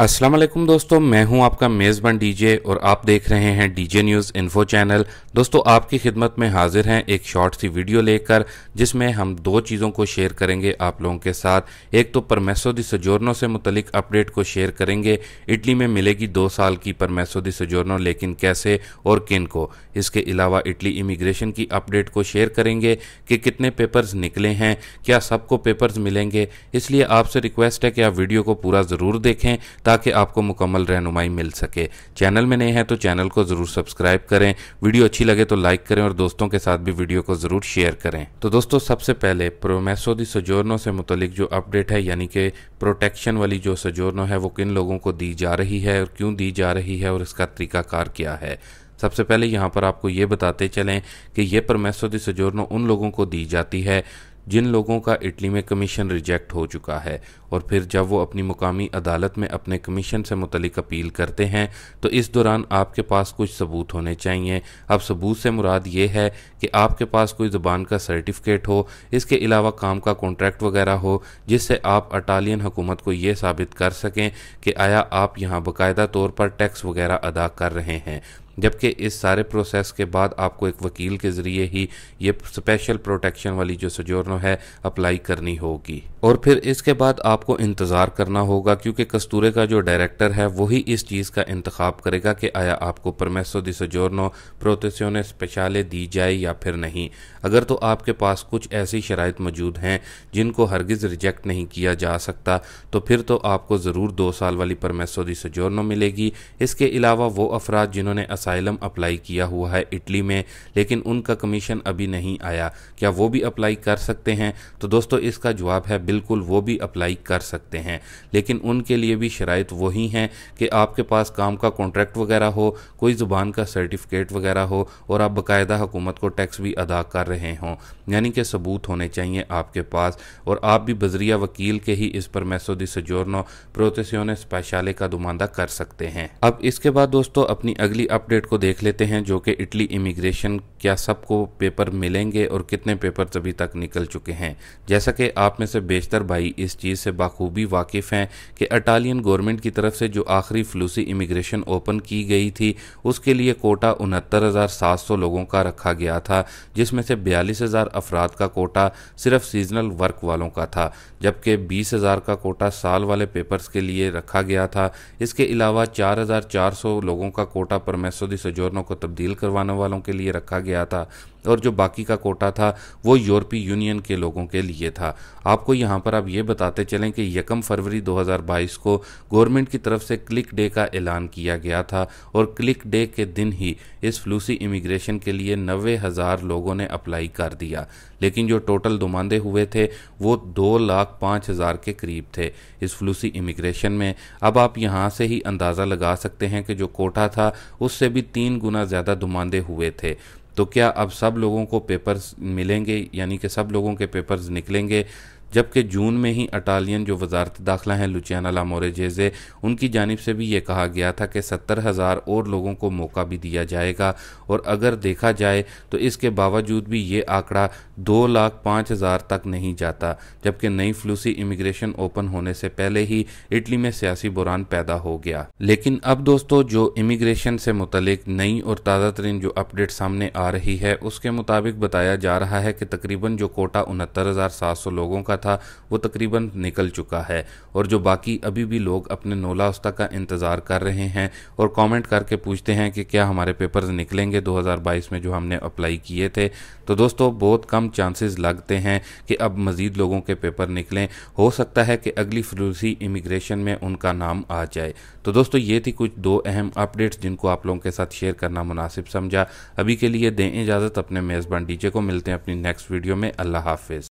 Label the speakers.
Speaker 1: अस्सलाम वालेकुम दोस्तों मैं हूं आपका मेज़बान डीजे और आप देख रहे हैं डीजे न्यूज़ इन्फो चैनल दोस्तों आपकी खिदमत में हाजिर हैं एक शॉर्ट सी वीडियो लेकर जिसमें हम दो चीज़ों को शेयर करेंगे आप लोगों के साथ एक तो परमेसो दी सजोरनों से मुतलिक अपडेट को शेयर करेंगे इटली में मिलेगी दो साल की परमेसो दी सजोरनो लेकिन कैसे और किन को इसके अलावा इटली इमिग्रेशन की अपडेट को शेयर करेंगे कि कितने पेपर्स निकले हैं क्या सबको पेपर्स मिलेंगे इसलिए आपसे रिक्वेस्ट है कि आप वीडियो को पूरा ज़रूर देखें ताकि आपको मुकम्मल रहनुमाई मिल सके चैनल में नए हैं तो चैनल को ज़रूर सब्सक्राइब करें वीडियो अच्छी लगे तो लाइक करें और दोस्तों के साथ भी वीडियो को ज़रूर शेयर करें तो दोस्तों सबसे पहले प्रोमेसो दी सजोरनो से मुतलिक जो अपडेट है यानी कि प्रोटेक्शन वाली जो सजोरनो है वो किन लोगों को दी जा रही है और क्यों दी जा रही है और इसका तरीकाकार क्या है सबसे पहले यहाँ पर आपको ये बताते चलें कि यह परमेसो दी सजोरनो उन लोगों को दी जाती है जिन लोगों का इटली में कमीशन रिजेक्ट हो चुका है और फिर जब वो अपनी मुकामी अदालत में अपने कमीशन से मुतलिक अपील करते हैं तो इस दौरान आपके पास कुछ सबूत होने चाहिए अब सबूत से मुराद ये है कि आपके पास कोई ज़ुबान का सर्टिफिकेट हो इसके अलावा काम का कॉन्ट्रैक्ट वगैरह हो जिससे आप अटालियन हुकूमत को ये साबित कर सकें कि आया आप यहाँ बाकायदा तौर पर टैक्स वगैरह अदा कर रहे हैं जबकि इस सारे प्रोसेस के बाद आपको एक वकील के ज़रिए ही ये स्पेशल प्रोटेक्शन वाली जो सजोरनो है अप्लाई करनी होगी और फिर इसके बाद आपको इंतज़ार करना होगा क्योंकि कस्तूरे का जो डायरेक्टर है वही इस चीज़ का इंतखब करेगा कि आया आपको परमेसो दि सजोरनो प्रोतेसियों स्पेशाले दी जाए या फिर नहीं अगर तो आपके पास कुछ ऐसी शराय मौजूद हैं जिनको हरगिज़ रिजेक्ट नहीं किया जा सकता तो फिर तो आपको ज़रूर दो साल वाली परमेसो दि सजोरनो मिलेगी इसके अलावा वो अफराद जिन्होंने असाइलम अप्लाई किया हुआ है इटली में लेकिन उनका कमीशन अभी नहीं आया क्या वो भी अप्लाई कर सकते हैं तो दोस्तों इसका जवाब है बिल्कुल वो भी अप्लाई कर सकते हैं लेकिन उनके लिए भी शराइ तो वही हैं कि आपके पास काम का कॉन्ट्रैक्ट वगैरह हो कोई ज़ुबान का सर्टिफिकेट वगैरह हो और आप बाकायदा हुकूमत को टैक्स भी अदा कर रहे हों यानी कि सबूत होने चाहिए आपके पास और आप भी बजरिया वकील के ही इस पर मैसोदी सजोरनो प्रोतेसियोन स्पेशाले का दुमांदा कर सकते हैं अब इसके बाद दोस्तों अपनी अगली अपडेट डेट को देख लेते हैं जो कि इटली इमिग्रेशन क्या सबको पेपर मिलेंगे और कितने पेपर अभी तक निकल चुके हैं जैसा कि आप में से बेशतर भाई इस चीज़ से बाखूबी वाकिफ़ हैं कि अटालियन गवर्नमेंट की तरफ से जो आखिरी फ्लूसी इमिग्रेशन ओपन की गई थी उसके लिए कोटा उनहत्तर हज़ार सात सौ लोगों का रखा गया था जिसमें से बयालीस हज़ार अफराद का कोटा सिर्फ सीजनल वर्क वालों का था जबकि बीस हज़ार का कोटा साल वाले पेपर्स के लिए रखा गया था इसके अलावा चार हज़ार चार सौ लोगों का कोटा परमेसो मकसद सजोरनों जोरनों को तब्दील करवाने वालों के लिए रखा गया था और जो बाकी का कोटा था वो यूरोपीय यूनियन के लोगों के लिए था आपको यहाँ पर आप ये बताते चलें कि यकम फरवरी 2022 को गवर्नमेंट की तरफ से क्लिक डे का ऐलान किया गया था और क्लिक डे के दिन ही इस फ्लूसी इमिग्रेशन के लिए नबे हज़ार लोगों ने अप्लाई कर दिया लेकिन जो टोटल दुमांदे हुए थे वो दो लाख पाँच हज़ार के करीब थे इस फ्लूसी इमिग्रेशन में अब आप यहाँ से ही अंदाज़ा लगा सकते हैं कि जो कोटा था उससे भी तीन गुना ज़्यादा दुमांदे हुए थे तो क्या अब सब लोगों को पेपर्स मिलेंगे यानी कि सब लोगों के पेपर्स निकलेंगे जबकि जून में ही अटालियन जो वजारत दाखिला हैं लुचियाना मोरे जेजे उनकी जानब से भी ये कहा गया था कि सत्तर हज़ार और लोगों को मौका भी दिया जाएगा और अगर देखा जाए तो इसके बावजूद भी ये आंकड़ा दो लाख पाँच हज़ार तक नहीं जाता जबकि नई फ्लूसी इमिग्रेशन ओपन होने से पहले ही इटली में सियासी बुरान पैदा हो गया लेकिन अब दोस्तों जो इमिग्रेशन से मुतलिक नई और ताज़ा तरीन जो अपडेट सामने आ रही है उसके मुताबिक बताया जा रहा है कि तकरीबन जो कोटा उनहत्तर हज़ार सात सौ लोगों का था वो तकरीबन निकल चुका है और जो बाकी अभी भी लोग अपने नोला उस्ता का इंतज़ार कर रहे हैं और कमेंट करके पूछते हैं कि क्या हमारे पेपर्स निकलेंगे 2022 में जो हमने अप्लाई किए थे तो दोस्तों बहुत कम चांसेस लगते हैं कि अब मज़ीद लोगों के पेपर निकलें हो सकता है कि अगली फलूसी इमिग्रेशन में उनका नाम आ जाए तो दोस्तों ये थी कुछ दो अहम अपडेट्स जिनको आप लोगों के साथ शेयर करना मुनासिब समझा अभी के लिए दें इजाज़त अपने मेज़बान डीजे को मिलते हैं अपनी नेक्स्ट वीडियो में अल्लाह हाफिज़